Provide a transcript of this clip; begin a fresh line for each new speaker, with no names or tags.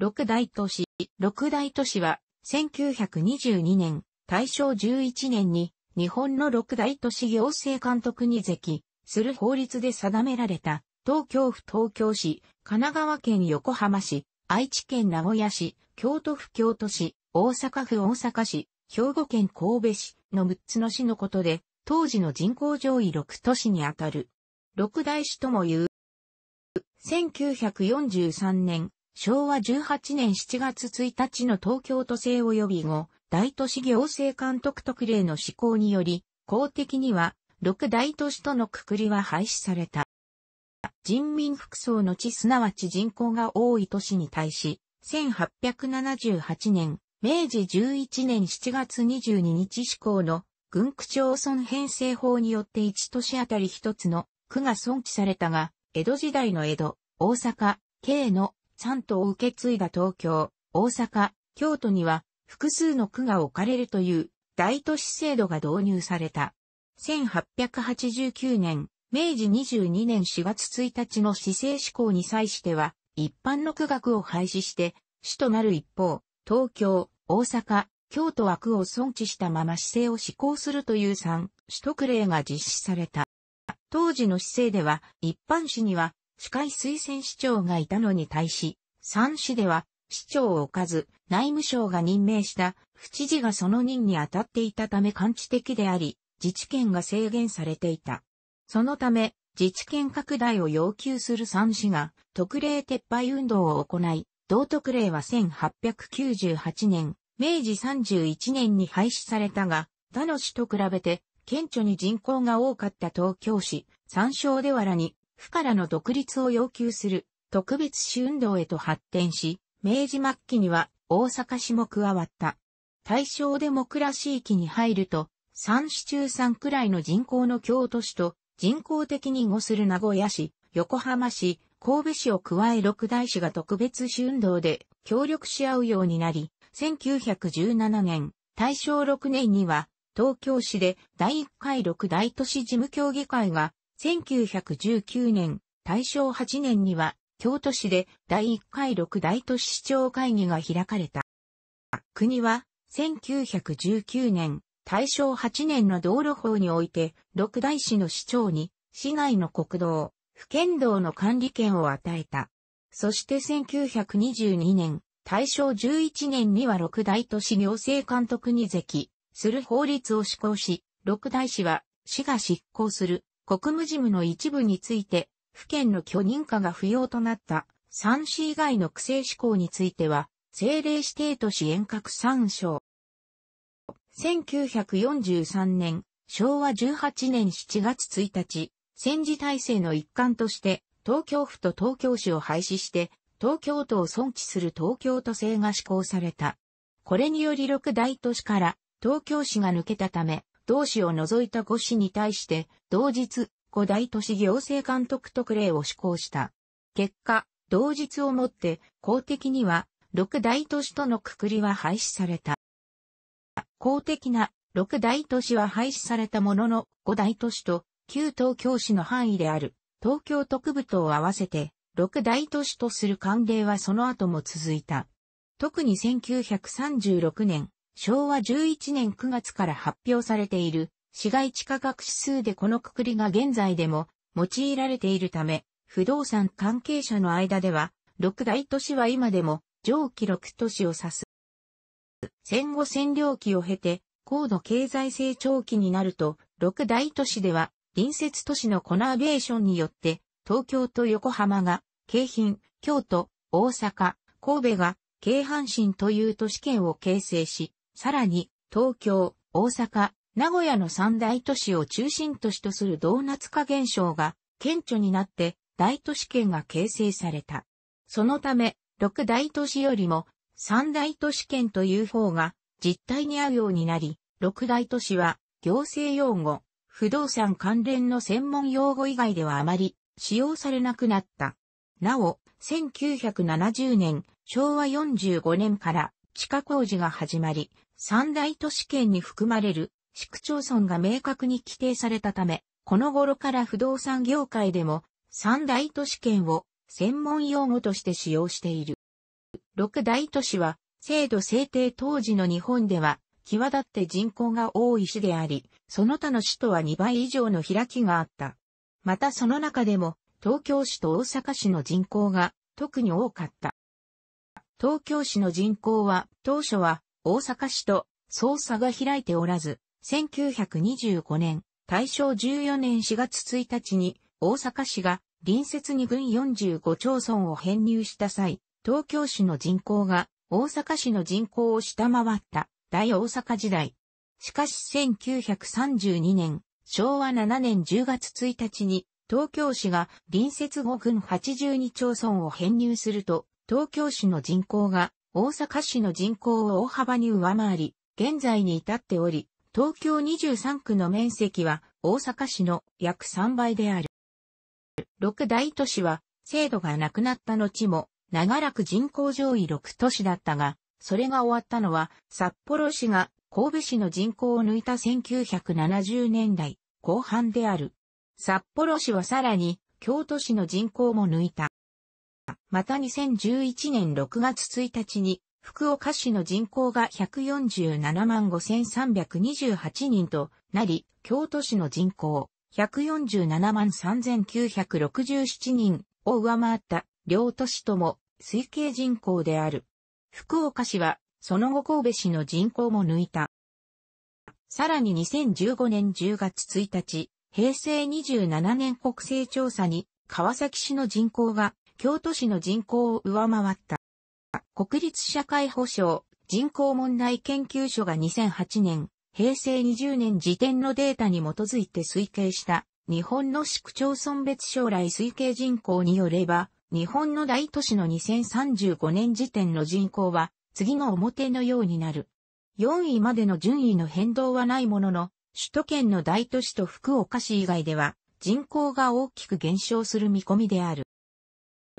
六大都市。六大都市は、1922年、大正11年に、日本の六大都市行政監督に席、する法律で定められた、東京府東京市、神奈川県横浜市、愛知県名古屋市、京都府京都市、大阪府大阪市、兵庫県神戸市の6つの市のことで、当時の人口上位6都市にあたる。六大市とも言う。1943年、昭和18年7月1日の東京都政及び後、大都市行政監督特例の施行により、公的には、六大都市とのくくりは廃止された。人民服装の地すなわち人口が多い都市に対し、1878年、明治11年7月22日施行の軍区町村編成法によって1都市あたり1つの区が存置されたが、江戸時代の江戸、大阪、京の三都を受け継いだ東京、大阪、京都には複数の区が置かれるという大都市制度が導入された。1889年、明治22年4月1日の市政施行に際しては、一般の区学を廃止して、市となる一方、東京、大阪、京都は区を尊知したまま市政を施行するという3、首都区令が実施された。当時の市政では、一般市には司会推薦市長がいたのに対し、三市では、市長を置かず、内務省が任命した府知事がその任に当たっていたため感知的であり、自治権が制限されていた。そのため、自治権拡大を要求する三市が特例撤廃運動を行い、同特例は1898年、明治31年に廃止されたが、他の市と比べて、顕著に人口が多かった東京市、三省ではらに府からの独立を要求する特別市運動へと発展し、明治末期には大阪市も加わった。大正デモクラシー期に入ると、3市中3くらいの人口の京都市と人口的に5する名古屋市、横浜市、神戸市を加え六大市が特別市運動で協力し合うようになり、1917年、大正6年には東京市で第1回六大都市事務協議会が1919年、大正8年には、京都市で第1回六大都市市長会議が開かれた。国は、1919年、大正8年の道路法において、六大市の市長に、市内の国道、府県道の管理権を与えた。そして1922年、大正11年には六大都市行政監督に是する法律を施行し、六大市は市が執行する国務事務の一部について、府県の許認可が不要となった3市以外の区政施行については、政令指定都市遠隔参照。1943年、昭和18年7月1日、戦時体制の一環として、東京府と東京市を廃止して、東京都を尊置する東京都制が施行された。これにより六大都市から東京市が抜けたため、同氏を除いた5市に対して、同日、5大都市行政監督特例を施行した。結果、同日をもって公的には6大都市とのくくりは廃止された。公的な6大都市は廃止されたものの5大都市と旧東京市の範囲である東京特部とを合わせて6大都市とする慣例はその後も続いた。特に1936年、昭和11年9月から発表されている市街地価格指数でこのくくりが現在でも用いられているため、不動産関係者の間では、六大都市は今でも上記6都市を指す。戦後占領期を経て、高度経済成長期になると、六大都市では、隣接都市のコナーベーションによって、東京と横浜が、京浜、京都、大阪、神戸が、京阪神という都市圏を形成し、さらに、東京、大阪、名古屋の三大都市を中心としとするドーナツ化現象が顕著になって大都市圏が形成された。そのため、六大都市よりも三大都市圏という方が実態に合うようになり、六大都市は行政用語、不動産関連の専門用語以外ではあまり使用されなくなった。なお、1970年、昭和45年から地下工事が始まり、三大都市圏に含まれる市区町村が明確に規定されたため、この頃から不動産業界でも三大都市圏を専門用語として使用している。六大都市は制度制定当時の日本では際立って人口が多い市であり、その他の市とは2倍以上の開きがあった。またその中でも東京市と大阪市の人口が特に多かった。東京市の人口は当初は大阪市と捜査が開いておらず、1925年、大正14年4月1日に大阪市が隣接に郡45町村を編入した際、東京市の人口が大阪市の人口を下回った大大阪時代。しかし1932年、昭和7年10月1日に東京市が隣接5郡82町村を編入すると、東京市の人口が大阪市の人口を大幅に上回り、現在に至っており、東京23区の面積は大阪市の約3倍である。6大都市は制度がなくなった後も長らく人口上位6都市だったが、それが終わったのは札幌市が神戸市の人口を抜いた1970年代後半である。札幌市はさらに京都市の人口も抜いた。また2011年6月1日に、福岡市の人口が147万5328人となり、京都市の人口147万3967人を上回った両都市とも推計人口である。福岡市はその後神戸市の人口も抜いた。さらに2015年10月1日、平成27年国勢調査に川崎市の人口が京都市の人口を上回った。国立社会保障人口問題研究所が2008年、平成20年時点のデータに基づいて推計した日本の市区町村別将来推計人口によれば、日本の大都市の2035年時点の人口は次の表のようになる。4位までの順位の変動はないものの、首都圏の大都市と福岡市以外では人口が大きく減少する見込みである。